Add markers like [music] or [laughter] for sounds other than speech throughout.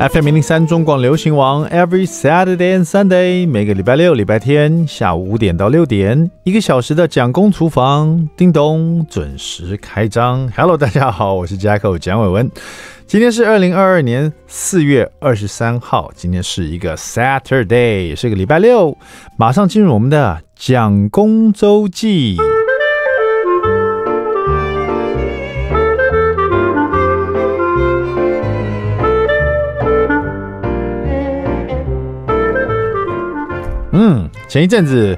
FM 零零三中广流行王，Every Saturday and Sunday，每个礼拜六、礼拜天下午五点到六点，一个小时的蒋公厨房，叮咚，准时开张。Hello，大家好，我是 Jacko 蒋伟文，今天是二零二二年四月二十三号，今天是一个 Saturday，是个礼拜六，马上进入我们的蒋公周记。嗯，前一阵子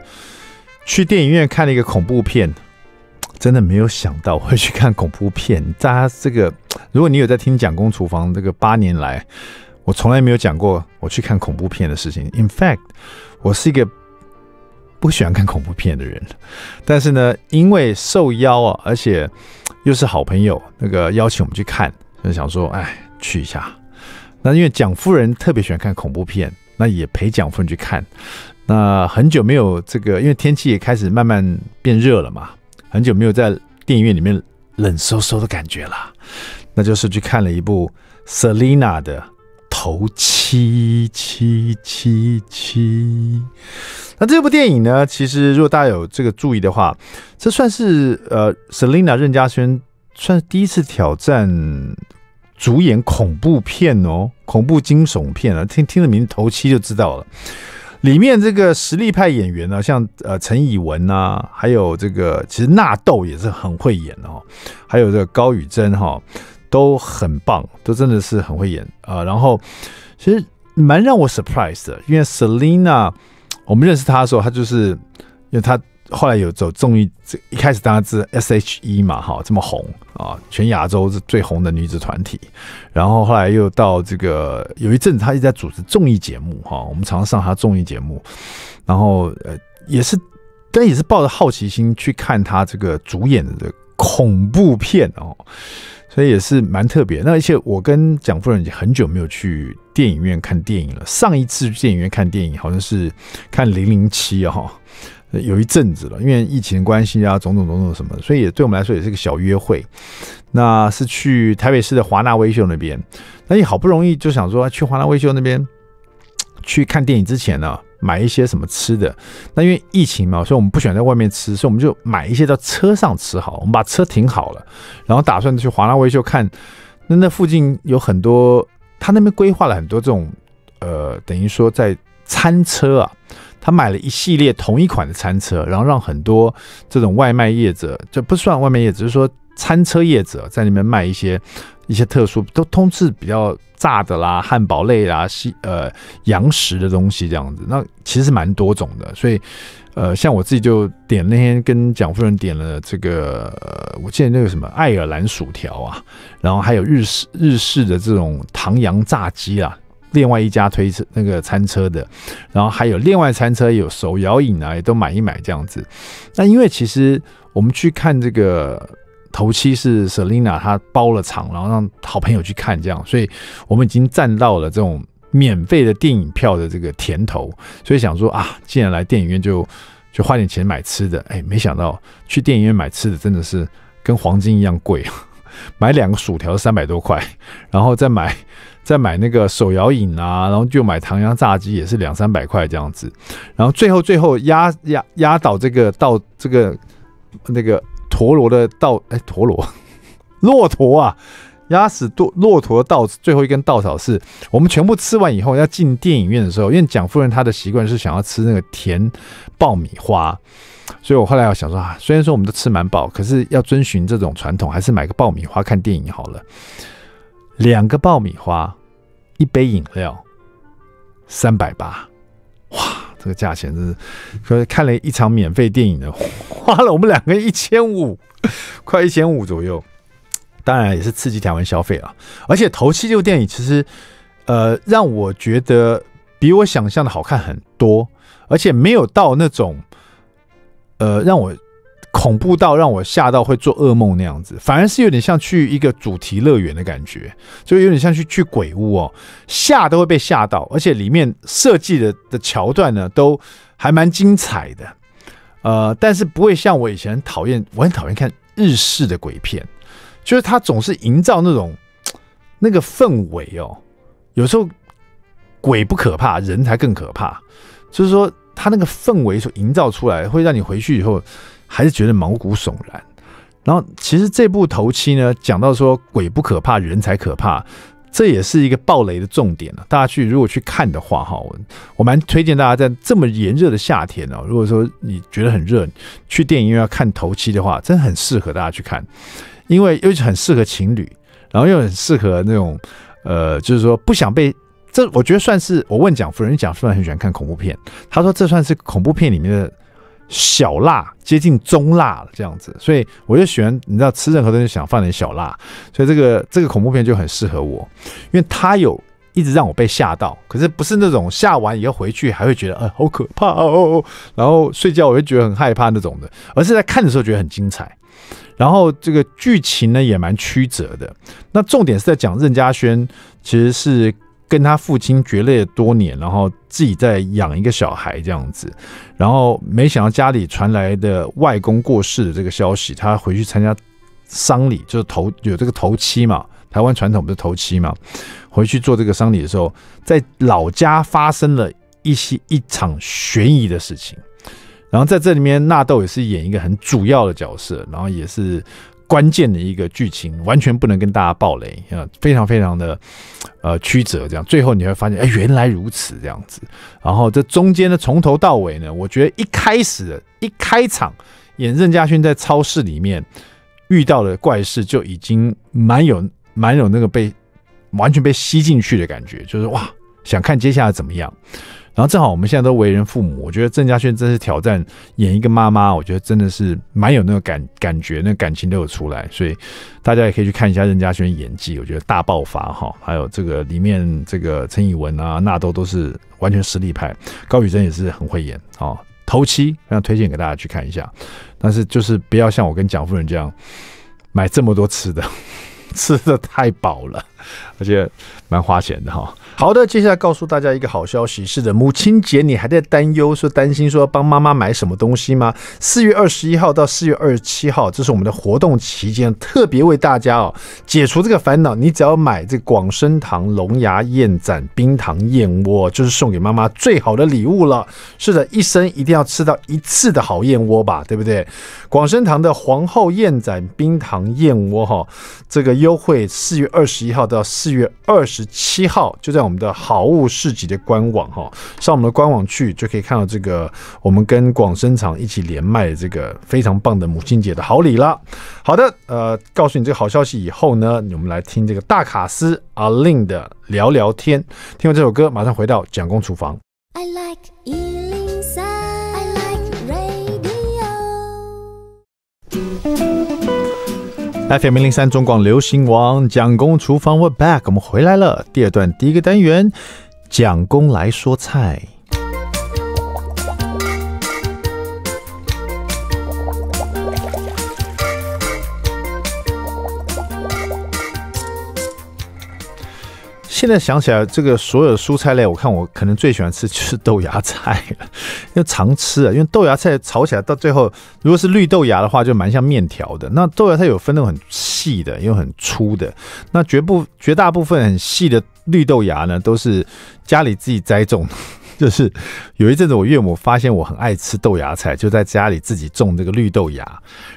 去电影院看了一个恐怖片，真的没有想到会去看恐怖片。大家这个，如果你有在听讲公厨房这个八年来，我从来没有讲过我去看恐怖片的事情。In fact，我是一个不喜欢看恐怖片的人，但是呢，因为受邀啊，而且又是好朋友，那个邀请我们去看，就想说，哎，去一下。那因为蒋夫人特别喜欢看恐怖片，那也陪蒋夫人去看。那很久没有这个，因为天气也开始慢慢变热了嘛，很久没有在电影院里面冷飕飕的感觉了。那就是去看了一部 Selina 的《头七七七七》。那这部电影呢，其实如果大家有这个注意的话，这算是呃 Selina 任嘉萱算第一次挑战主演恐怖片哦，恐怖惊悚片啊，听听着名字《头七》就知道了。里面这个实力派演员呢，像呃陈以文呐，还有这个其实纳豆也是很会演哦，还有这个高宇珍哈，都很棒，都真的是很会演啊。然后其实蛮让我 surprise 的，因为 Selina 我们认识她的时候，她就是因为她后来有走综艺，这一开始当然是 SHE 嘛，哈，这么红啊，全亚洲是最红的女子团体。然后后来又到这个有一阵子，一直在主持综艺节目，哈，我们常常上她综艺节目。然后呃，也是，但也是抱着好奇心去看她这个主演的恐怖片哦，所以也是蛮特别。那而且我跟蒋夫人已经很久没有去电影院看电影了，上一次去电影院看电影好像是看《零零七》哈。有一阵子了，因为疫情关系啊，种种种种什么，所以也对我们来说也是个小约会。那是去台北市的华纳威秀那边，那你好不容易就想说去华纳威秀那边去看电影之前呢，买一些什么吃的。那因为疫情嘛，所以我们不喜欢在外面吃，所以我们就买一些到车上吃好。我们把车停好了，然后打算去华纳威秀看。那那附近有很多，他那边规划了很多这种，呃，等于说在餐车啊。他买了一系列同一款的餐车，然后让很多这种外卖业者，就不算外卖业，只是说餐车业者在那面卖一些一些特殊都通是比较炸的啦、汉堡类啦、西呃洋食的东西这样子。那其实蛮多种的，所以呃，像我自己就点那天跟蒋夫人点了这个，我记得那个什么爱尔兰薯条啊，然后还有日式日式的这种糖洋炸鸡啊，另外一家推车那个餐车的，然后还有另外餐车有手摇椅啊，也都买一买这样子。那因为其实我们去看这个头期是 Selina 她包了场，然后让好朋友去看这样，所以我们已经占到了这种免费的电影票的这个甜头。所以想说啊，既然来电影院就就花点钱买吃的，哎，没想到去电影院买吃的真的是跟黄金一样贵。买两个薯条三百多块，然后再买 [laughs] 再买那个手摇饮啊，然后就买唐扬炸鸡也是两三百块这样子，然后最后最后压压压倒这个稻这个那个陀螺的稻哎陀螺 [laughs] 骆驼啊压死骆骆驼的稻最后一根稻草是我们全部吃完以后要进电影院的时候，因为蒋夫人她的习惯是想要吃那个甜爆米花。所以，我后来我想说啊，虽然说我们都吃满饱，可是要遵循这种传统，还是买个爆米花看电影好了。两个爆米花，一杯饮料，三百八，哇，这个价钱真是！所以，看了一场免费电影呢，[laughs] 花了我们两个一千五，快一千五左右。当然也是刺激台湾消费了。而且，头七这部电影其实，呃，让我觉得比我想象的好看很多，而且没有到那种。呃，让我恐怖到让我吓到会做噩梦那样子，反而是有点像去一个主题乐园的感觉，就有点像去去鬼屋哦，吓都会被吓到，而且里面设计的的桥段呢都还蛮精彩的。呃，但是不会像我以前讨厌，我很讨厌看日式的鬼片，就是他总是营造那种那个氛围哦，有时候鬼不可怕，人才更可怕，就是说。它那个氛围所营造出来，会让你回去以后还是觉得毛骨悚然。然后，其实这部《头七》呢，讲到说鬼不可怕，人才可怕，这也是一个爆雷的重点了。大家去如果去看的话，哈，我蛮推荐大家在这么炎热的夏天哦，如果说你觉得很热，去电影院要看《头七》的话，真的很适合大家去看，因为又很适合情侣，然后又很适合那种呃，就是说不想被。这我觉得算是我问蒋夫人，蒋夫人很喜欢看恐怖片。他说这算是恐怖片里面的小辣，接近中辣了这样子。所以我就喜欢，你知道，吃任何东西想放点小辣，所以这个这个恐怖片就很适合我，因为他有一直让我被吓到，可是不是那种吓完以后回去还会觉得呃好可怕哦，然后睡觉我会觉得很害怕那种的，而是在看的时候觉得很精彩。然后这个剧情呢也蛮曲折的，那重点是在讲任嘉轩其实是。跟他父亲决裂多年，然后自己在养一个小孩这样子，然后没想到家里传来的外公过世的这个消息，他回去参加丧礼，就是头有这个头七嘛，台湾传统不是头七嘛，[laughs] 回去做这个丧礼的时候，在老家发生了一些一场悬疑的事情，然后在这里面，纳豆也是演一个很主要的角色，然后也是。关键的一个剧情完全不能跟大家暴雷啊，非常非常的呃曲折，这样最后你会发现哎，原来如此这样子。然后这中间的从头到尾呢，我觉得一开始的一开场演任嘉勋在超市里面遇到的怪事，就已经蛮有蛮有那个被完全被吸进去的感觉，就是哇，想看接下来怎么样。然后正好我们现在都为人父母，我觉得郑嘉轩这次挑战演一个妈妈，我觉得真的是蛮有那个感感觉，那感情都有出来，所以大家也可以去看一下郑嘉轩演技，我觉得大爆发哈。还有这个里面这个陈以文啊，那都都是完全实力派，高宇珍也是很会演啊。头七非常推荐给大家去看一下，但是就是不要像我跟蒋夫人这样买这么多吃的，吃的太饱了。[laughs] 而且，蛮花钱的哈。好的，接下来告诉大家一个好消息，是的，母亲节你还在担忧，说担心说帮妈妈买什么东西吗？四月二十一号到四月二十七号，这是我们的活动期间，特别为大家哦解除这个烦恼。你只要买这广生堂龙牙燕盏冰糖燕窝，就是送给妈妈最好的礼物了。是的，一生一定要吃到一次的好燕窝吧，对不对？广生堂的皇后燕盏冰糖燕窝哈，这个优惠四月二十一号。到四月二十七号，就在我们的好物市集的官网哈，上我们的官网去就可以看到这个我们跟广生厂一起连麦的这个非常棒的母亲节的好礼啦。好的，呃，告诉你这个好消息以后呢，我们来听这个大卡斯阿令的聊聊天。听完这首歌，马上回到蒋公厨房。I like FM 零零三中广流行王蒋公厨房，We Back，我们回来了。第二段第一个单元，蒋公来说菜。现在想起来，这个所有蔬菜类，我看我可能最喜欢吃就是豆芽菜了。要常吃啊，因为豆芽菜炒起来到最后，如果是绿豆芽的话，就蛮像面条的。那豆芽菜有分那种很细的，又很粗的。那绝不绝大部分很细的绿豆芽呢，都是家里自己栽种。[laughs] 就是有一阵子，我岳母发现我很爱吃豆芽菜，就在家里自己种这个绿豆芽。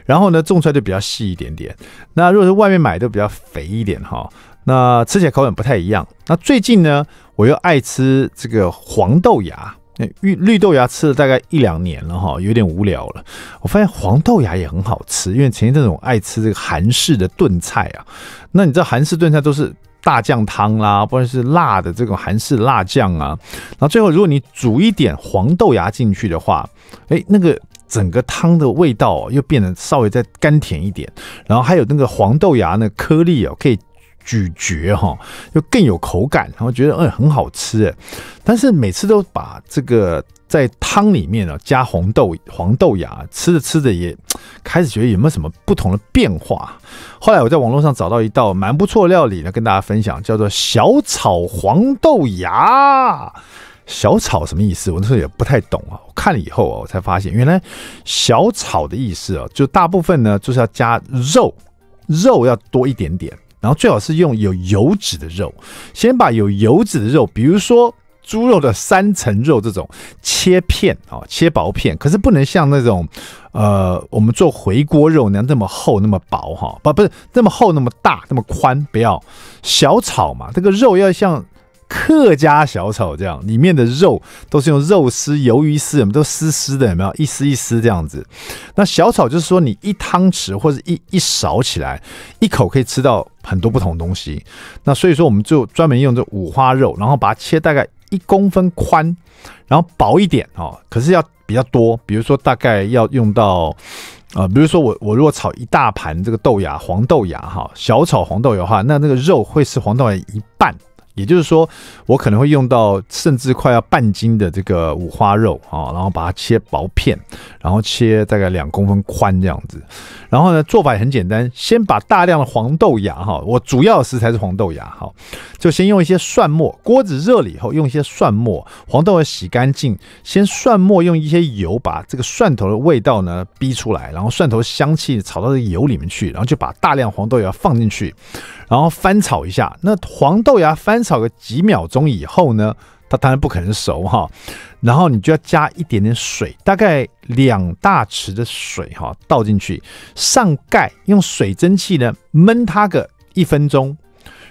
然后呢，种出来就比较细一点点。那如果是外面买的比较肥一点哈，那吃起来口感不太一样。那最近呢，我又爱吃这个黄豆芽。那绿绿豆芽吃了大概一两年了哈，有点无聊了。我发现黄豆芽也很好吃，因为曾经这种爱吃这个韩式的炖菜啊，那你知道韩式炖菜都是大酱汤啦，不管是辣的这种韩式辣酱啊，然后最后如果你煮一点黄豆芽进去的话，哎，那个整个汤的味道又变得稍微再甘甜一点，然后还有那个黄豆芽那颗粒哦，可以。咀嚼哈，就更有口感，然后觉得嗯很好吃哎，但是每次都把这个在汤里面啊加红豆黄豆芽，吃着吃着也开始觉得有没有什么不同的变化。后来我在网络上找到一道蛮不错的料理呢，跟大家分享，叫做小炒黄豆芽。小炒什么意思？我那时候也不太懂啊，我看了以后啊，我才发现原来小炒的意思啊，就大部分呢就是要加肉，肉要多一点点。然后最好是用有油脂的肉，先把有油脂的肉，比如说猪肉的三层肉这种切片啊，切薄片。可是不能像那种，呃，我们做回锅肉那样那么厚那么薄哈，不不是那么厚那么大那么宽，不要小炒嘛。这个肉要像客家小炒这样，里面的肉都是用肉丝、鱿鱼丝，什么都丝丝的，有没有一丝一丝这样子？那小炒就是说你一汤匙或者一一勺起来，一口可以吃到。很多不同的东西，那所以说我们就专门用这五花肉，然后把它切大概一公分宽，然后薄一点哦，可是要比较多，比如说大概要用到，呃，比如说我我如果炒一大盘这个豆芽黄豆芽哈，小炒黄豆芽的话，那那个肉会是黄豆芽一半。也就是说，我可能会用到甚至快要半斤的这个五花肉啊，然后把它切薄片，然后切大概两公分宽这样子。然后呢，做法也很简单，先把大量的黄豆芽哈，我主要食材是黄豆芽哈，就先用一些蒜末，锅子热了以后用一些蒜末，黄豆芽洗干净，先蒜末用一些油把这个蒜头的味道呢逼出来，然后蒜头香气炒到这个油里面去，然后就把大量黄豆芽放进去。然后翻炒一下，那黄豆芽翻炒个几秒钟以后呢，它当然不可能熟哈。然后你就要加一点点水，大概两大匙的水哈，倒进去，上盖，用水蒸气呢焖它个一分钟。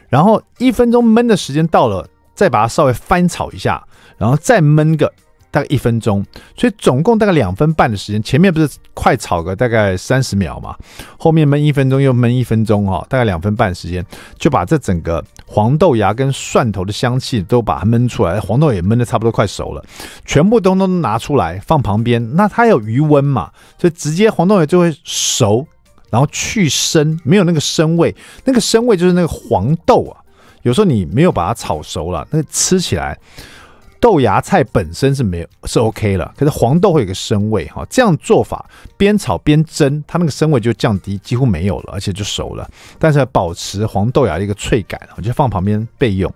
然后一分钟焖的时间到了，再把它稍微翻炒一下，然后再焖个。大概一分钟，所以总共大概两分半的时间。前面不是快炒个大概三十秒嘛，后面焖一分钟又焖一分钟哦，大概两分半时间就把这整个黄豆芽跟蒜头的香气都把它焖出来，黄豆也焖的差不多快熟了，全部都都拿出来放旁边。那它有余温嘛，所以直接黄豆也就会熟，然后去生，没有那个生味。那个生味就是那个黄豆啊，有时候你没有把它炒熟了，那吃起来。豆芽菜本身是没有是 OK 了，可是黄豆会有个生味哈，这样做法边炒边蒸，它那个生味就降低几乎没有了，而且就熟了，但是保持黄豆芽的一个脆感，我就放旁边备用。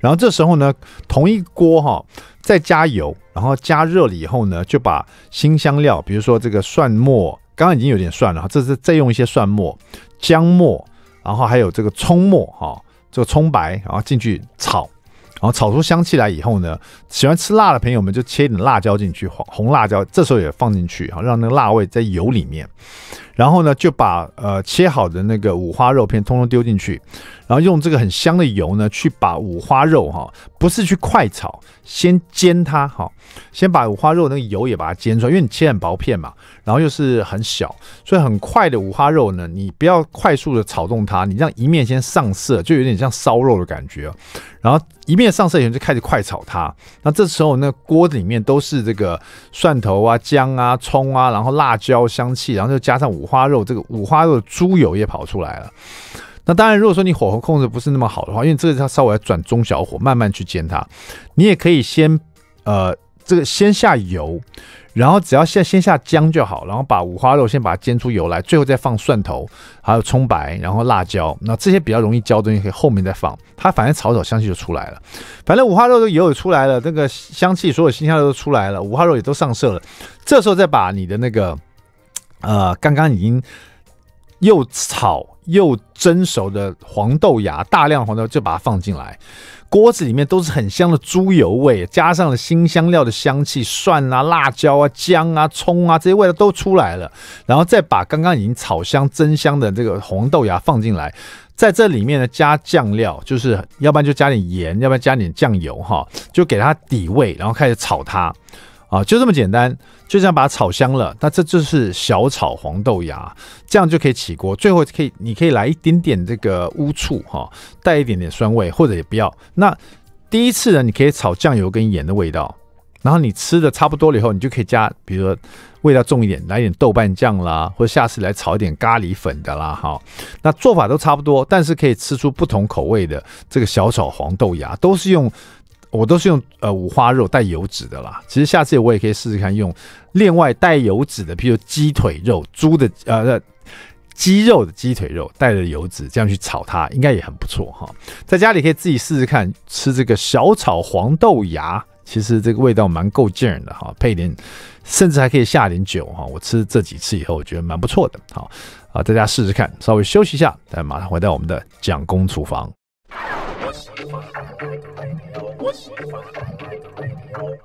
然后这时候呢，同一锅哈，再加油，然后加热了以后呢，就把新香料，比如说这个蒜末，刚刚已经有点蒜了，这是再用一些蒜末、姜末，然后还有这个葱末哈，这个葱白，然后进去炒。然后炒出香气来以后呢，喜欢吃辣的朋友们就切一点辣椒进去，红辣椒这时候也放进去好让那个辣味在油里面。然后呢，就把呃切好的那个五花肉片通通丢进去，然后用这个很香的油呢，去把五花肉哈，不是去快炒，先煎它哈，先把五花肉那个油也把它煎出来，因为你切很薄片嘛，然后又是很小，所以很快的五花肉呢，你不要快速的炒动它，你这样一面先上色，就有点像烧肉的感觉，然后一面上色以后就开始快炒它，那这时候那锅子里面都是这个蒜头啊、姜啊、葱啊，然后辣椒香气，然后就加上五。五花肉，这个五花肉的猪油也跑出来了。那当然，如果说你火候控制不是那么好的话，因为这个它稍微要转中小火，慢慢去煎它。你也可以先，呃，这个先下油，然后只要先先下姜就好，然后把五花肉先把它煎出油来，最后再放蒜头，还有葱白，然后辣椒，那这些比较容易焦的东西可以后面再放。它反正炒炒香气就出来了，反正五花肉的油也出来了，那个香气所有新鲜都出来了，五花肉也都上色了，这时候再把你的那个。呃，刚刚已经又炒又蒸熟的黄豆芽，大量黄豆就把它放进来，锅子里面都是很香的猪油味，加上了新香料的香气，蒜啊、辣椒啊、姜啊、葱啊这些味道都出来了，然后再把刚刚已经炒香、蒸香的这个黄豆芽放进来，在这里面呢加酱料，就是要不然就加点盐，要不然加点酱油哈，就给它底味，然后开始炒它，啊，就这么简单。就这样把它炒香了，那这就是小炒黄豆芽，这样就可以起锅。最后可以，你可以来一点点这个乌醋哈，带一点点酸味，或者也不要。那第一次呢，你可以炒酱油跟盐的味道，然后你吃的差不多了以后，你就可以加，比如说味道重一点，来一点豆瓣酱啦，或者下次来炒一点咖喱粉的啦哈。那做法都差不多，但是可以吃出不同口味的这个小炒黄豆芽，都是用。我都是用呃五花肉带油脂的啦，其实下次我也可以试试看用另外带油脂的，譬如鸡腿肉、猪的呃鸡肉的鸡腿肉带着油脂这样去炒它，应该也很不错哈。在家里可以自己试试看吃这个小炒黄豆芽，其实这个味道蛮够劲的哈，配点甚至还可以下点酒哈。我吃这几次以后，我觉得蛮不错的，好啊，大家试试看，稍微休息一下，再马上回到我们的蒋工厨房。What's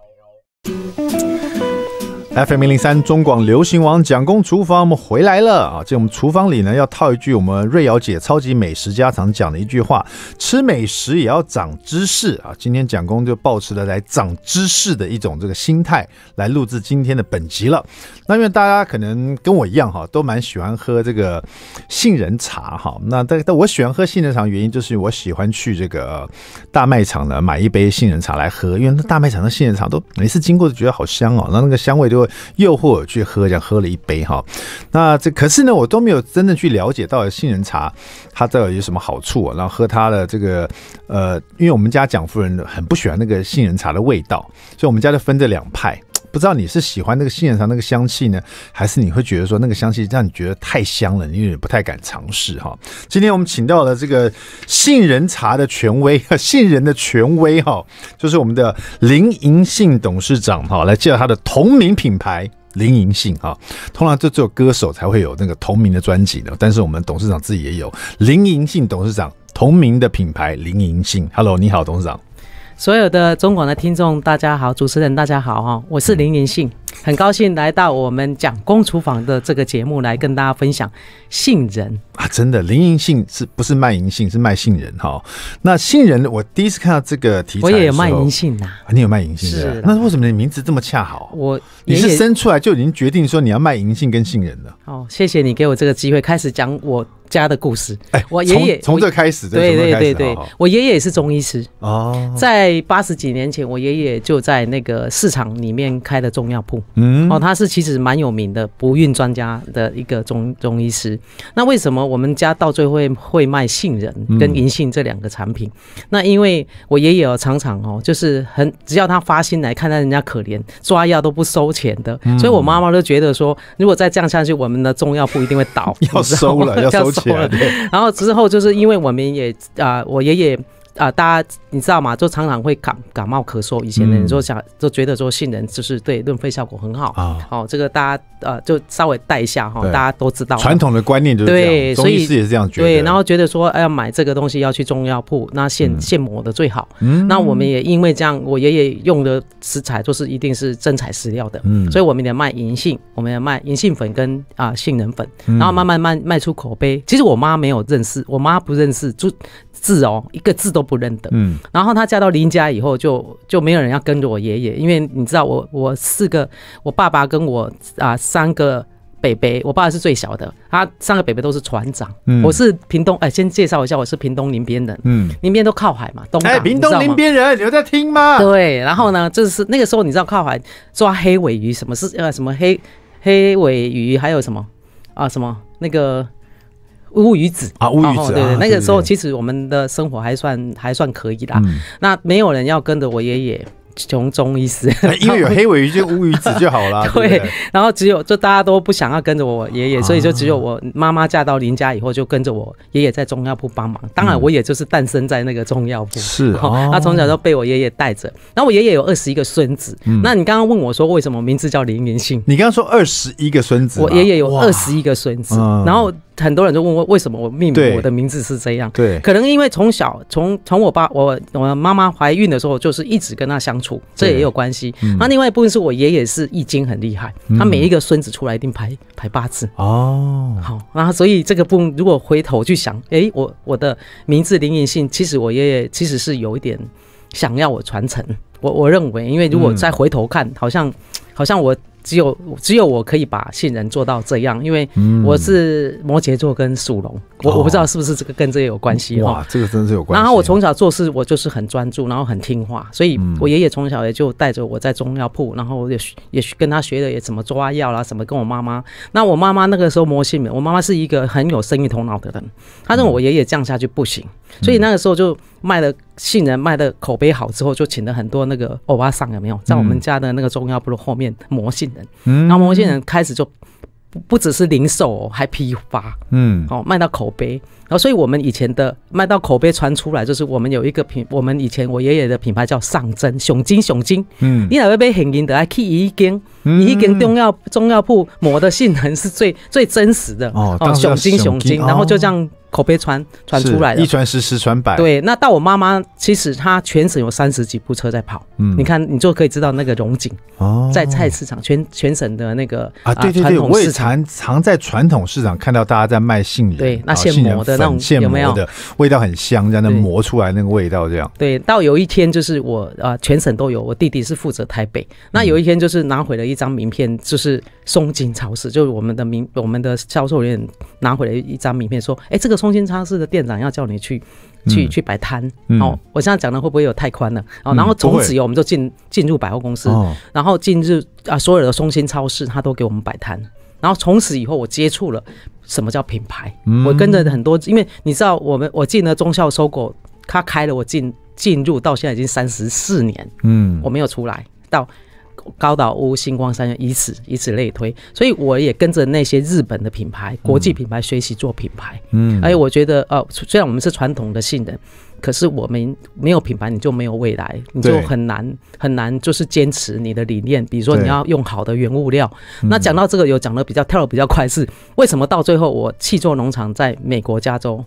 FM 零零三中广流行王蒋工厨房，我们回来了啊！这我们厨房里呢，要套一句我们瑞瑶姐超级美食家常讲的一句话：吃美食也要长知识啊！今天蒋工就保持了来长知识的一种这个心态来录制今天的本集了。那因为大家可能跟我一样哈，都蛮喜欢喝这个杏仁茶哈。那但但我喜欢喝杏仁茶原因就是我喜欢去这个大卖场呢买一杯杏仁茶来喝，因为那大卖场的杏仁茶都每次经过都觉得好香哦，那那个香味就会。诱惑我去喝，这样喝了一杯哈，那这可是呢，我都没有真正去了解到杏仁茶它到底有什么好处，然后喝它的这个呃，因为我们家蒋夫人很不喜欢那个杏仁茶的味道，所以我们家就分这两派。不知道你是喜欢那个杏仁茶那个香气呢，还是你会觉得说那个香气让你觉得太香了，你有点不太敢尝试哈。今天我们请到了这个杏仁茶的权威，[laughs] 杏仁的权威哈，就是我们的林银杏董事长哈，来介绍他的同名品牌林银杏哈。通常这只有歌手才会有那个同名的专辑的，但是我们董事长自己也有林银杏董事长同名的品牌林银杏。Hello，你好，董事长。所有的中广的听众，大家好，主持人大家好，哈，我是林银信。很高兴来到我们讲公厨房的这个节目，来跟大家分享杏仁啊！真的，林银杏是不是卖银杏，是卖杏仁哈？那杏仁，我第一次看到这个题材，我也有卖银杏呐、啊。你有卖银杏是？那为什么你名字这么恰好？我，你是生出来就已经决定说你要卖银杏跟杏仁了？哦，谢谢你给我这个机会，开始讲我家的故事。哎，我爷爷从这开始，对对对对，我爷爷也是中医师哦，在八十几年前，我爷爷就在那个市场里面开的中药铺。嗯，哦，他是其实蛮有名的不孕专家的一个中中医师。那为什么我们家到最后会卖杏仁跟银杏这两个产品？那因为我爷爷常常哦，就是很只要他发心来看待人家可怜，抓药都不收钱的。所以我妈妈都觉得说，如果再这样下去，我们的中药铺一定会倒，[laughs] [laughs] 要收了要收钱。然后之后就是因为我们也啊，我爷爷。啊，大家你知道吗？就常常会感感冒咳嗽，以前呢，就想就觉得说杏仁就是对润肺效果很好啊。哦，这个大家呃，就稍微带一下哈，大家都知道。传统的观念就是对，所以也是这样觉得。对，然后觉得说，哎要买这个东西要去中药铺，那现现磨的最好。嗯。那我们也因为这样，我爷爷用的食材就是一定是真材实料的。嗯。所以我们也卖银杏，我们也卖银杏粉跟啊杏仁粉，然后慢慢卖卖出口碑。其实我妈没有认识，我妈不认识就。字哦，一个字都不认得。嗯，然后她嫁到林家以后，就就没有人要跟着我爷爷，因为你知道我我四个，我爸爸跟我啊三个伯伯，我爸是最小的，他三个伯伯都是船长。我是屏东，哎，先介绍一下，我是屏东林边人。嗯，林边都靠海嘛，东港。屏东林边人，你在听吗？对，然后呢，就是那个时候，你知道靠海抓黑尾鱼，什么是呃什么黑黑尾鱼，还有什么啊什么那个。乌鱼子啊，乌鱼子，对，那个时候其实我们的生活还算还算可以啦。那没有人要跟着我爷爷穷中医师，[laughs] 因为有黑尾鱼就乌鱼子就好了。[laughs] 对，然后只有就大家都不想要跟着我爷爷，所以就只有我妈妈嫁到林家以后就跟着我爷爷在中药铺帮忙。当然我也就是诞生在那个中药铺，是，他从小就被我爷爷带着。然后我爷爷有二十一个孙子，那你刚刚问我说为什么名字叫林元信？你刚刚说二十一个孙子，我爷爷有二十一个孙子，然后。很多人就问我为什么我命名我的名字是这样，对，可能因为从小从从我爸我我妈妈怀孕的时候就是一直跟他相处，这也有关系。那、另外一部分是我爷爷是易经很厉害，他每一个孙子出来一定排排八字哦。好，然后所以这个部分如果回头去想，哎，我我的名字林银性，其实我爷爷其实是有一点想要我传承。我我认为，因为如果再回头看，好像好像我。只有只有我可以把杏仁做到这样，因为我是摩羯座跟属龙，我我不知道是不是这个跟这个有关系哇，这个真是有关系。然后我从小做事，我就是很专注，然后很听话，所以我爷爷从小也就带着我在中药铺，然后也也跟他学的也怎么抓药啦，什么跟我妈妈。那我妈妈那个时候磨杏仁，我妈妈是一个很有生意头脑的人，她认为我爷爷降下去不行，所以那个时候就卖的杏仁卖的口碑好之后，就请了很多那个欧巴桑有没有，在我们家的那个中药铺后面磨杏。嗯，那某些人开始就不只是零售，还批发，嗯，哦，卖到口碑。然后，所以我们以前的卖到口碑传出来，就是我们有一个品，我们以前我爷爷的品牌叫上真熊精熊精，嗯，你因会被很多人爱去一根一根中药中药铺磨的性能是最最真实的哦，熊精熊精，然后就这样口碑传传出来，一传十十传百。对，那到我妈妈，其实她全省有三十几部车在跑，嗯，你看你就可以知道那个荣井哦，在菜市场全全省的那个啊，对对对，我也常常在传统市场看到大家在卖杏仁，对，那现磨的。那种现磨的味道很香，这样磨出来那个味道，这样。对，到有一天就是我啊，全省都有。我弟弟是负责台北，那有一天就是拿回了一张名片，就是松金超市，就是我们的名，我们的销售人员拿回了一张名片，说：“哎，这个松金超市的店长要叫你去去去摆摊。”哦！我现在讲的会不会有太宽了？哦，然后从此以后我们就进进入百货公司，然后进入啊所有的松心超市，他都给我们摆摊。然后从此以后我接触了。什么叫品牌？我跟着很多，因为你知道，我们我进了中校收购，他开了我进进入到现在已经三十四年，嗯，我没有出来到高岛屋、星光三以此以此类推，所以我也跟着那些日本的品牌、国际品牌学习做品牌，嗯，而且我觉得，呃，虽然我们是传统的性能。可是我们没有品牌，你就没有未来，你就很难很难，就是坚持你的理念。比如说你要用好的原物料。那讲到这个，有讲的比较跳的比较快是，为什么到最后我去做农场，在美国加州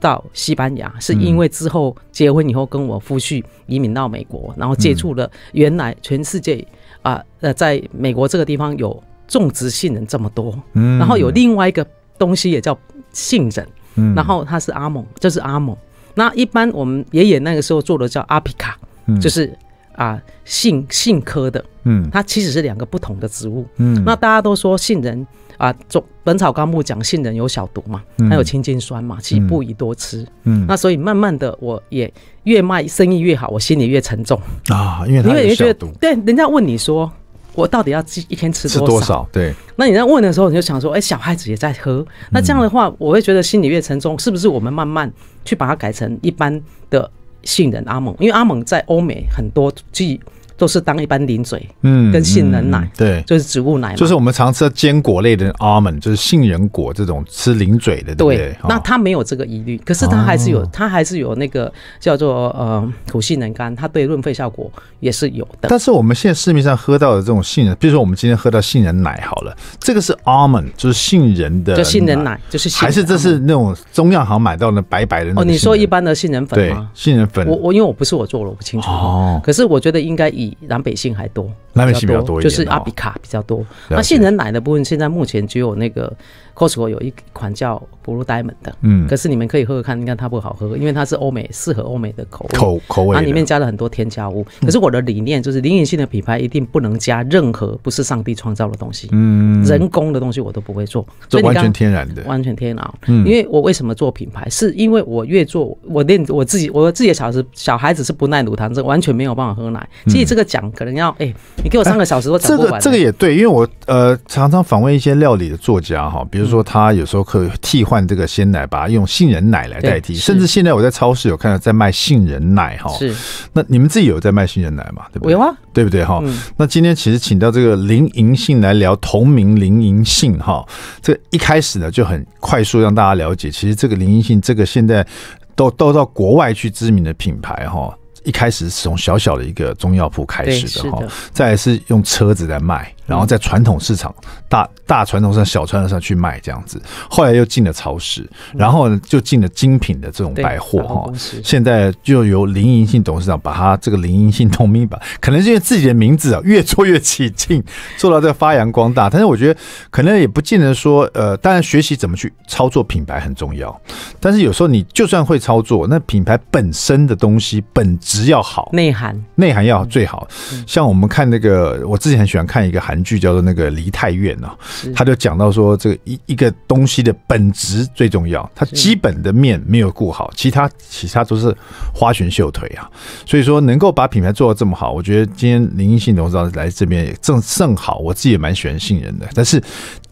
到西班牙，是因为之后结婚以后跟我夫婿移民到美国，然后接触了原来全世界啊呃，在美国这个地方有种植杏仁这么多，然后有另外一个东西也叫杏仁，然后它是阿蒙，就是阿蒙。那一般我们爷爷那个时候做的叫阿皮卡，就是啊杏杏科的，嗯，它其实是两个不同的植物，嗯，那大家都说杏仁啊，中《本草纲目》讲杏仁有小毒嘛，还有青筋酸嘛，其实不宜多吃，嗯，那所以慢慢的我也越卖生意越好，我心里越沉重啊，因为因为觉得对人家问你说。我到底要一一天吃多少？对。那你在问的时候，你就想说，哎，小孩子也在喝，那这样的话，我会觉得心里越沉重。是不是我们慢慢去把它改成一般的杏仁阿蒙？因为阿蒙在欧美很多季。都是当一般零嘴，嗯，跟杏仁奶，对，就是植物奶，就是我们常吃的坚果类的 almond，就是杏仁果这种吃零嘴的，对。那它没有这个疑虑，可是它还是有，它还是有那个叫做呃口细能干，它对润肺效果也是有的。但是我们现在市面上喝到的这种杏仁，比如说我们今天喝到杏仁奶好了，这个是 almond，就是杏仁的杏仁奶，就是还是这是那种中药行买到的白白的哦。你说一般的杏仁粉吗？对，杏仁粉。我我因为我不是我做的，我不清楚。哦，可是我觉得应该以。比南北性还多。比较多，就是阿比卡比较多。那杏仁奶的部分，现在目前只有那个 Costco 有一款叫 Blue Diamond 的。嗯，可是你们可以喝喝看，应该它不好喝，因为它是欧美适合欧美的口味，口口味，它里面加了很多添加物。可是我的理念就是，灵隐性的品牌一定不能加任何不是上帝创造的东西，嗯，人工的东西我都不会做，这完全天然的，完全天然。嗯，因为我为什么做品牌，是因为我越做，我练我自己，我自己的小孩小孩子是不耐乳糖症，完全没有办法喝奶。所以这个讲可能要哎。给我三个小时都讲不完。这个这个也对，因为我呃常常访问一些料理的作家哈，比如说他有时候可以替换这个鲜奶，把它用杏仁奶来代替，甚至现在我在超市有看到在卖杏仁奶哈。是，那你们自己有在卖杏仁奶嘛？对不对？有啊，对不对哈？那今天其实请到这个林银杏来聊同名林银杏哈，这一开始呢就很快速让大家了解，其实这个林银杏这个现在都都到国外去知名的品牌哈。一开始是从小小的一个中药铺开始的哈，再是用车子在卖。然后在传统市场，大大传统上、小传统上去卖这样子，后来又进了超市，然后就进了精品的这种百货哈。现在就由林银信董事长把他这个林银信通名吧，可能是因为自己的名字啊，越做越起劲，做到在发扬光大。但是我觉得可能也不见得说，呃，当然学习怎么去操作品牌很重要，但是有时候你就算会操作，那品牌本身的东西本质要好，内涵内涵要最好。像我们看那个，我自己很喜欢看一个韩。聚焦的那个梨泰院》哦，他就讲到说，这个一一个东西的本质最重要，它基本的面没有顾好，其他其他都是花拳绣腿啊。所以说，能够把品牌做的这么好，我觉得今天林一信董事长来这边正正好，我自己也蛮喜欢杏仁的。但是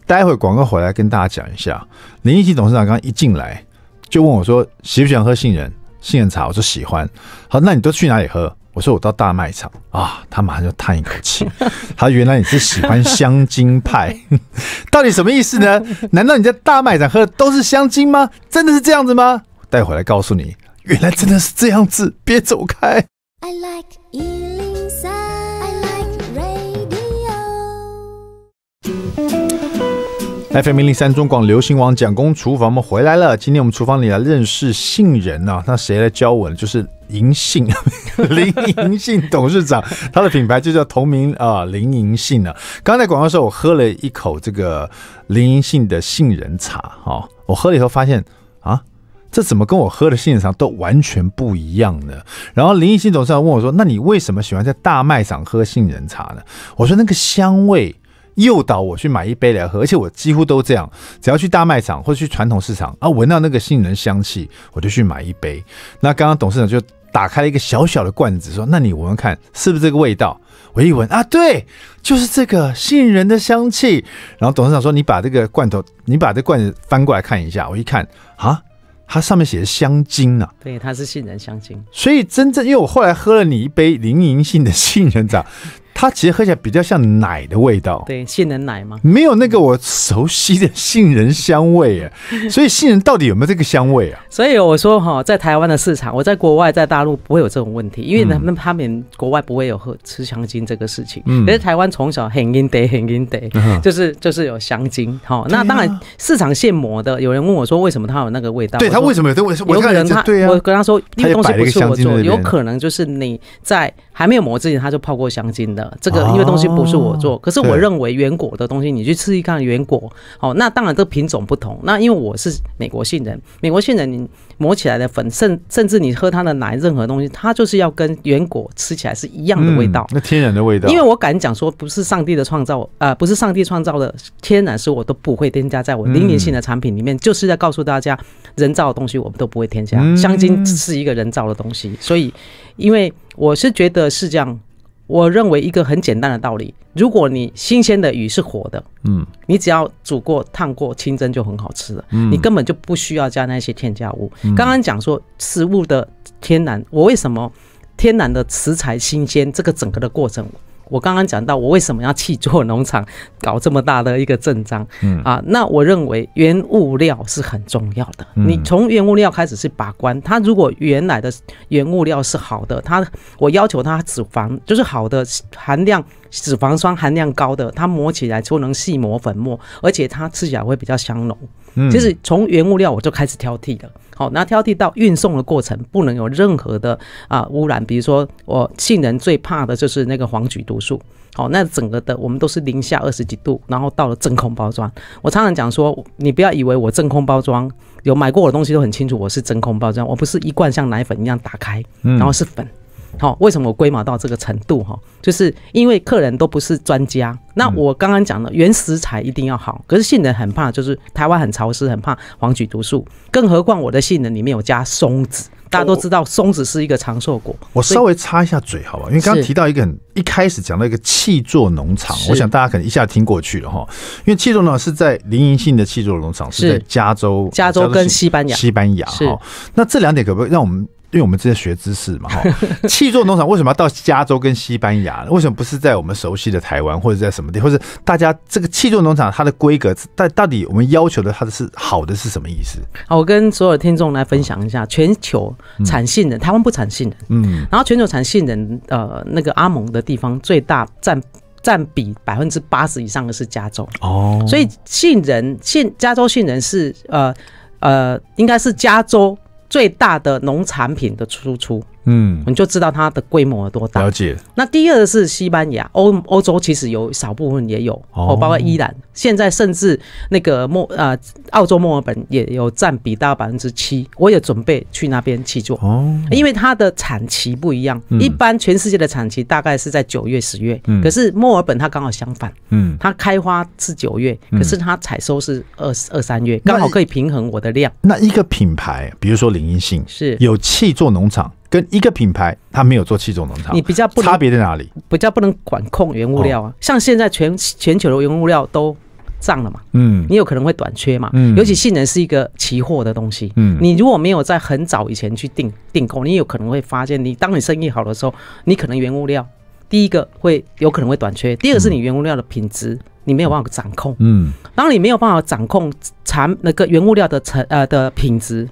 待会广告回来跟大家讲一下，林一信董事长刚刚一进来就问我说，喜不喜欢喝杏仁杏仁茶？我说喜欢。好，那你都去哪里喝？我说我到大卖场啊，他马上就叹一口气。[laughs] 他原来你是喜欢香精派，[laughs] 到底什么意思呢？难道你在大卖场喝的都是香精吗？真的是这样子吗？待会来告诉你，原来真的是这样子，别走开。I like FM 零零三中广流行王蒋公厨房，我们回来了。今天我们厨房里来认识杏仁啊，那谁来教我呢？就是银杏，[laughs] 林银杏董事长，他的品牌就叫同名啊，林银杏啊。刚刚在广告时候，我喝了一口这个林银杏的杏仁茶啊，我喝了以后发现啊，这怎么跟我喝的杏仁茶都完全不一样呢？然后林银杏董事长问我说：“那你为什么喜欢在大卖场喝杏仁茶呢？”我说：“那个香味。”诱导我去买一杯来喝，而且我几乎都这样，只要去大卖场或者去传统市场，啊，闻到那个杏仁香气，我就去买一杯。那刚刚董事长就打开了一个小小的罐子，说：“那你闻闻看，是不是这个味道？”我一闻啊，对，就是这个杏仁的香气。然后董事长说：“你把这个罐头，你把这罐子翻过来看一下。”我一看啊，它上面写的香精啊，对，它是杏仁香精。所以真正，因为我后来喝了你一杯灵银性的杏仁茶。它其实喝起来比较像奶的味道，对，杏仁奶吗？没有那个我熟悉的杏仁香味哎，[laughs] 所以杏仁到底有没有这个香味啊？所以我说哈，在台湾的市场，我在国外，在大陆不会有这种问题，因为他们他们国外不会有喝吃香精这个事情，嗯，可是台湾从小很阴得，很阴得，就是就是有香精。好，那当然市场现磨的，有人问我说为什么它有那个味道？对，它为什么有？因为有可能他，我跟他说，因为东西不是我做，有可能就是你在还没有磨之前，他就泡过香精的。这个因为东西不是我做，可是我认为原果的东西，你去吃一看原果，哦，那当然这品种不同。那因为我是美国杏仁，美国杏仁你磨起来的粉，甚甚至你喝它的奶，任何东西，它就是要跟原果吃起来是一样的味道，那天然的味道。因为我敢讲说，不是上帝的创造，呃，不是上帝创造的天然，是我都不会添加在我零零性的产品里面，就是在告诉大家，人造的东西我们都不会添加，香精是一个人造的东西，所以，因为我是觉得是这样。我认为一个很简单的道理：如果你新鲜的鱼是活的，嗯，你只要煮过、烫过、清蒸就很好吃了，你根本就不需要加那些添加物。刚刚讲说食物的天然，我为什么天然的食材新鲜？这个整个的过程。我刚刚讲到，我为什么要去做农场，搞这么大的一个阵仗？嗯啊，那我认为原物料是很重要的。你从原物料开始去把关，它如果原来的原物料是好的，它我要求它脂肪就是好的含量，脂肪酸含量高的，它磨起来就能细磨粉末，而且它吃起来会比较香浓。嗯，其是从原物料我就开始挑剔的。好，那挑剔到运送的过程不能有任何的啊污染，比如说我杏仁最怕的就是那个黄曲毒素。好，那整个的我们都是零下二十几度，然后到了真空包装。我常常讲说，你不要以为我真空包装，有买过我的东西都很清楚，我是真空包装，我不是一罐像奶粉一样打开，然后是粉。好，为什么我龟毛到这个程度哈？就是因为客人都不是专家。那我刚刚讲了，原食材一定要好，可是杏仁很怕，就是台湾很潮湿，很怕黄曲毒素。更何况我的杏仁里面有加松子，大家都知道松子是一个长寿果。我稍微插一下嘴，好吧？因为刚刚提到一个，一开始讲到一个气作农场，我想大家可能一下听过去了哈。因为气作农场是在林银性的气作农场是在加州，加州跟西班牙，西班牙。哈。那这两点可不可以让我们？因为我们正在学知识嘛，哈，[laughs] 气柱农场为什么要到加州跟西班牙？为什么不是在我们熟悉的台湾，或者在什么地或者大家这个气作农场它的规格，到到底我们要求的它的是好的是什么意思？好，我跟所有听众来分享一下，全球产杏仁，台湾不产杏仁，嗯，然后全球产杏仁，呃，那个阿蒙的地方最大占占比百分之八十以上的是加州哦，所以杏仁杏加州杏仁是呃呃，应该是加州。最大的农产品的输出。嗯，你就知道它的规模有多大？了解。那第二个是西班牙，欧欧洲其实有少部分也有，哦，包括伊朗。现在甚至那个墨，呃，澳洲墨尔本也有占比到百分之七。我也准备去那边去做，哦，因为它的产期不一样。嗯。一般全世界的产期大概是在九月、十月，嗯，可是墨尔本它刚好相反，嗯，它开花是九月，可是它采收是二二三月，刚好可以平衡我的量。那一个品牌，比如说林荫性，是，有气做农场。跟一个品牌，它没有做七种农场，你比较不差别在哪里？比较不能管控原物料啊，像现在全全球的原物料都涨了嘛，嗯，你有可能会短缺嘛，嗯，尤其性能是一个期货的东西，嗯，你如果没有在很早以前去订订购，你有可能会发现，你当你生意好的时候，你可能原物料第一个会有可能会短缺，第二个是你原物料的品质，你没有办法掌控，嗯，当你没有办法掌控产那个原物料的成呃的品质。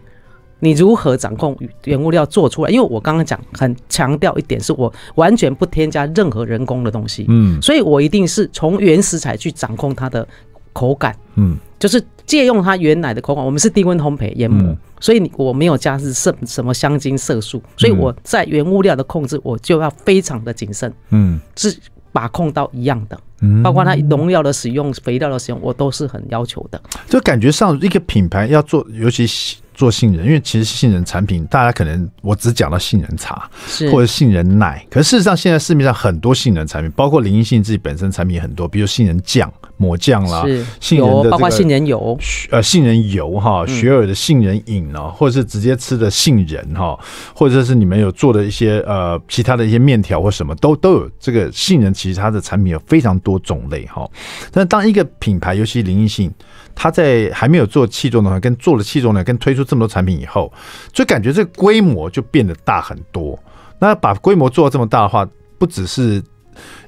你如何掌控原物料做出来？因为我刚刚讲很强调一点，是我完全不添加任何人工的东西，嗯，所以我一定是从原食材去掌控它的口感，嗯，就是借用它原来的口感。我们是低温烘焙、研磨，所以我没有加是什什么香精、色素，所以我在原物料的控制，我就要非常的谨慎，嗯，是把控到一样的，嗯，包括它农药的使用、肥料的使用，我都是很要求的。就感觉上一个品牌要做，尤其是。做杏仁，因为其实杏仁产品，大家可能我只讲到杏仁茶，是或者杏仁奶，可是事实上现在市面上很多杏仁产品，包括林毅信自己本身产品很多，比如杏仁酱、抹酱啦，杏仁，包括杏仁油，呃，杏仁油哈，雪耳的杏仁饮哦，或者是直接吃的杏仁哈，或者是你们有做的一些呃其他的一些面条或什么，都都有这个杏仁，其实它的产品有非常多种类哈。但当一个品牌，尤其林毅信，它在还没有做气重的话，跟做了气重的，跟推出。这么多产品以后，就感觉这个规模就变得大很多。那把规模做到这么大的话，不只是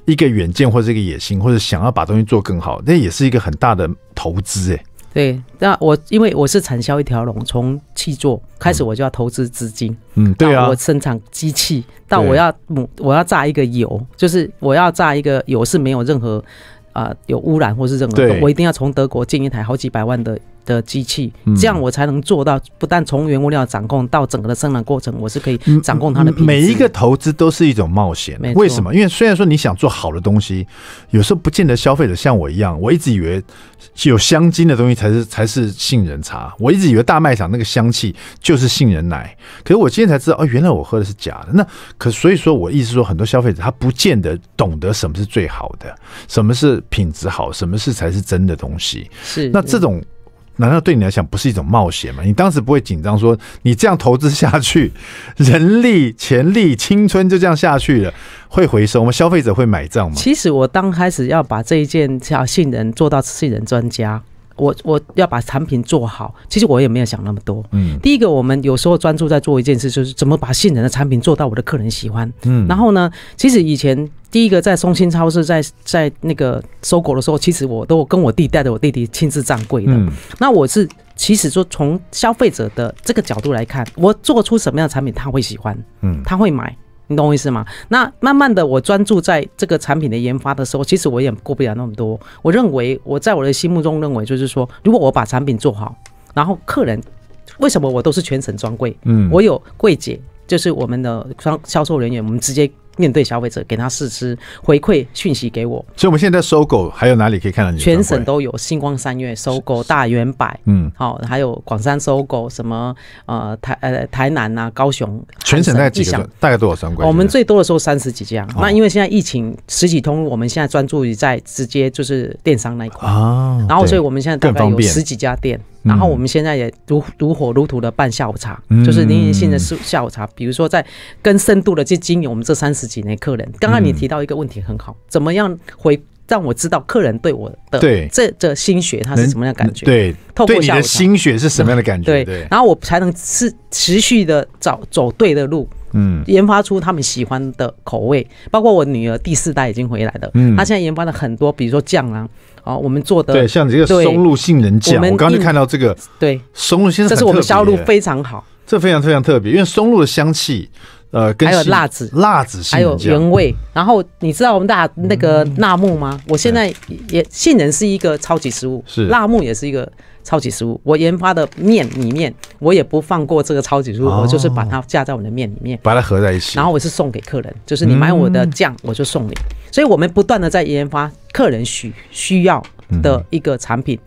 一个远见或者一个野心，或者想要把东西做更好，那也是一个很大的投资哎。对，那我因为我是产销一条龙，从气做开始我就要投资资金。嗯，对啊，我生产机器，但我要我要榨一个油，就是我要榨一个油是没有任何啊有污染或是任何，我一定要从德国进一台好几百万的。的机器，这样我才能做到，不但从原物料掌控到整个的生产过程，我是可以掌控它的品质。每一个投资都是一种冒险。为什么？因为虽然说你想做好的东西，有时候不见得消费者像我一样。我一直以为有香精的东西才是才是杏仁茶。我一直以为大卖场那个香气就是杏仁奶。可是我今天才知道，哦，原来我喝的是假的。那可所以说我意思说，很多消费者他不见得懂得什么是最好的，什么是品质好，什么是才是真的东西。是那这种。难道对你来讲不是一种冒险吗？你当时不会紧张，说你这样投资下去，[laughs] 人力、潜力、青春就这样下去了，会回收？吗？消费者会买账吗？其实我刚开始要把这一件小信任做到信任专家。我我要把产品做好，其实我也没有想那么多。嗯，第一个我们有时候专注在做一件事，就是怎么把信任的产品做到我的客人喜欢。嗯，然后呢，其实以前第一个在松兴超市，在在那个收购的时候，其实我都跟我弟带着我弟弟亲自站柜的。嗯，那我是其实说从消费者的这个角度来看，我做出什么样的产品他会喜欢，嗯，他会买。你懂我意思吗？那慢慢的，我专注在这个产品的研发的时候，其实我也顾不了那么多。我认为我在我的心目中认为，就是说，如果我把产品做好，然后客人为什么我都是全省专柜，嗯，我有柜姐，就是我们的销销售人员，我们直接。面对消费者，给他试吃，回馈讯息给我。所以我们现在收购还有哪里可以看到？你全省都有星光三月收购大圆柏，嗯，好，还有广山收购什么呃台呃台南啊、高雄。全省在几？大概多少双规？我们最多的时候三十几家。那因为现在疫情，十几通，我们现在专注于在直接就是电商那一块啊。然后，所以我们现在大概有十几家店。然后我们现在也如如火如荼的办下午茶，就是您现在是下午茶，比如说在更深度的去经营我们这三十。几年客人，刚刚你提到一个问题很好，怎么样回让我知道客人对我的这这心血，他是什么样的感觉？对，透过你的心血是什么样的感觉？对，然后我才能持持续的找走对的路，嗯，研发出他们喜欢的口味。包括我女儿第四代已经回来了，嗯，她现在研发了很多，比如说酱啊，哦，我们做的对，像这个松露杏仁酱，我刚就看到这个，对，松露现在这是我们销路非常好，这非常非常特别，因为松露的香气。呃，还有辣子，辣子，还有原味。然后你知道我们大那个辣木吗？我现在也，杏仁是一个超级食物，是辣木也是一个超级食物。我研发的面米面，我也不放过这个超级食物，我就是把它加在我们的面里面，把它合在一起。然后我是送给客人，就是你买我的酱，我就送你。所以我们不断的在研发客人需需要的一个产品。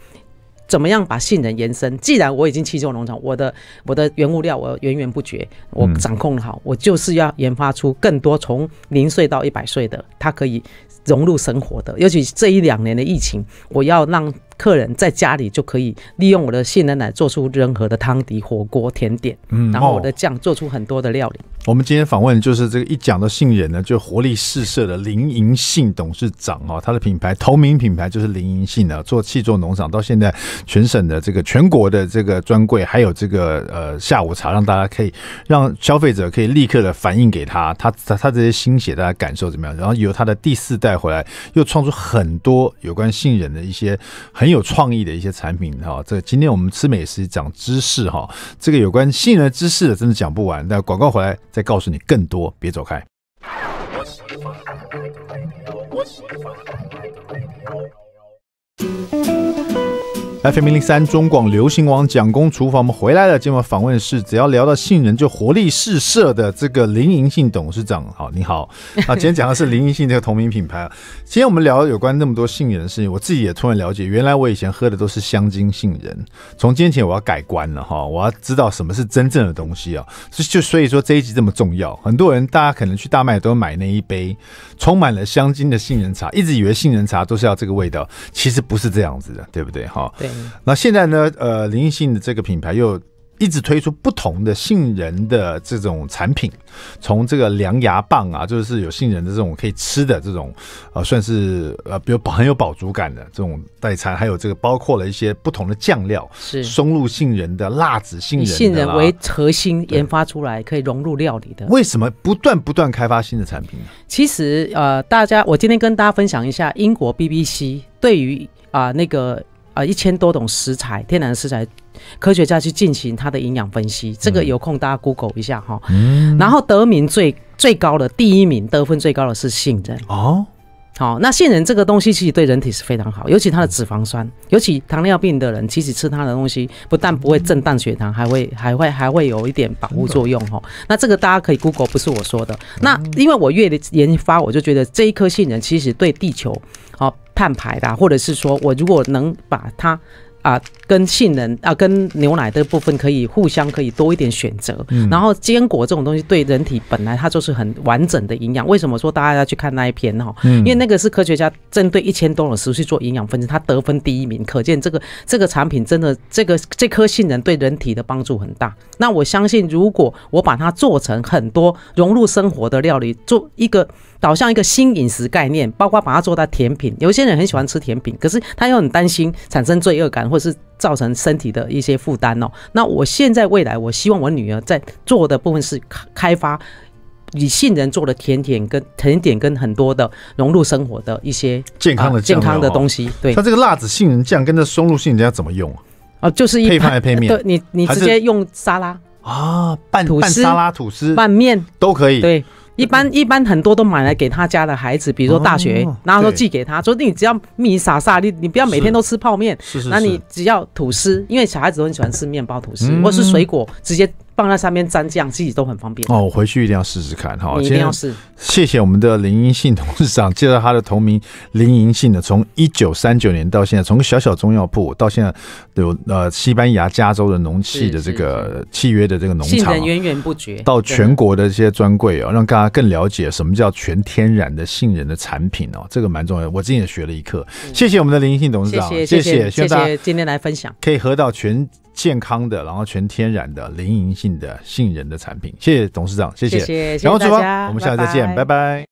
怎么样把信任延伸？既然我已经七秀农场，我的我的原物料我源源不绝，我掌控好，我就是要研发出更多从零岁到一百岁的，它可以融入生活的。尤其这一两年的疫情，我要让。客人在家里就可以利用我的杏仁奶做出任何的汤底、火锅、甜点，嗯，然后我的酱做出很多的料理。我们今天访问就是这个一讲到杏仁呢，就活力四射的林银杏董事长啊，他的品牌同名品牌就是林银杏啊，做气做农场到现在全省的这个全国的这个专柜，还有这个呃下午茶，让大家可以让消费者可以立刻的反映给他，他他他这些心血大家感受怎么样？然后由他的第四代回来又创出很多有关杏仁的一些很。有创意的一些产品哈，这今天我们吃美食讲知识哈，这个有关信的知识真的讲不完，那广告回来再告诉你更多，别走开。FM 零零三中广流行王蒋公厨房，我们回来了。今晚访问是只要聊到杏仁就活力四射的这个林银杏董事长。好，你好。[laughs] 啊，今天讲的是林银杏这个同名品牌。今天我们聊有关那么多杏仁的事情，我自己也突然了解，原来我以前喝的都是香精杏仁。从今天起，我要改观了哈，我要知道什么是真正的东西啊。就所以说这一集这么重要。很多人大家可能去大麦都买那一杯。充满了香精的杏仁茶，一直以为杏仁茶都是要这个味道，其实不是这样子的，对不对？哈，对。那现在呢？呃，林玉的这个品牌又。一直推出不同的杏仁的这种产品，从这个凉牙棒啊，就是有杏仁的这种可以吃的这种，呃，算是呃，比如很有饱足感的这种代餐，还有这个包括了一些不同的酱料，是松露杏仁的、辣子杏仁，杏仁为核心研发出来可以融入料理的。为什么不断不断开发新的产品呢？其实呃，大家，我今天跟大家分享一下英国 BBC 对于啊那个啊一千多种食材，天然食材。科学家去进行它的营养分析，这个有空大家 Google 一下哈。嗯。然后得名最最高的第一名，得分最高的，是杏仁。哦。好，那杏仁这个东西其实对人体是非常好，尤其它的脂肪酸，尤其糖尿病的人，其实吃它的东西，不但不会震荡血糖，还会还会还会有一点保护作用哈。那这个大家可以 Google，不是我说的。那因为我越的研发，我就觉得这一颗杏仁其实对地球好碳排的，或者是说我如果能把它。啊，跟杏仁啊，跟牛奶的部分可以互相可以多一点选择。然后坚果这种东西对人体本来它就是很完整的营养。为什么说大家要去看那一篇哈？因为那个是科学家针对一千多种食物做营养分析，它得分第一名，可见这个这个产品真的这个这颗杏仁对人体的帮助很大。那我相信，如果我把它做成很多融入生活的料理，做一个导向一个新饮食概念，包括把它做在甜品。有些人很喜欢吃甜品，可是他又很担心产生罪恶感。或是造成身体的一些负担哦。那我现在未来，我希望我女儿在做的部分是开开发以杏仁做的甜点跟甜点跟很多的融入生活的一些健康的健康的东西。对，它这个辣子杏仁酱跟这松露杏仁酱怎么用啊？啊，就是配饭配面，对，你你直接用沙拉啊，拌拌沙拉、吐司、拌面都可以。对。一般一般很多都买来给他家的孩子，比如说大学，然后说寄给他，说你只要米撒撒，你你不要每天都吃泡面，那你只要吐司，因为小孩子都很喜欢吃面包吐司，或是水果直接。放在上面沾酱，自己都很方便哦。我回去一定要试试看哈。一定要试。谢谢我们的林银信董事长介绍他的同名林银信的，从一九三九年到现在，从小小中药铺到现在有呃西班牙加州的农气的这个契约的这个农场，源源不绝，到全国的一些专柜哦，让大家更了解什么叫全天然的杏仁的产品哦，这个蛮重要。我今天也学了一课。谢谢我们的林银信董事长，谢谢谢谢谢谢今天来分享，可以喝到全。健康的，然后全天然的零银性的杏仁的产品，谢谢董事长，谢谢，然后主播，我们下次再见，拜拜。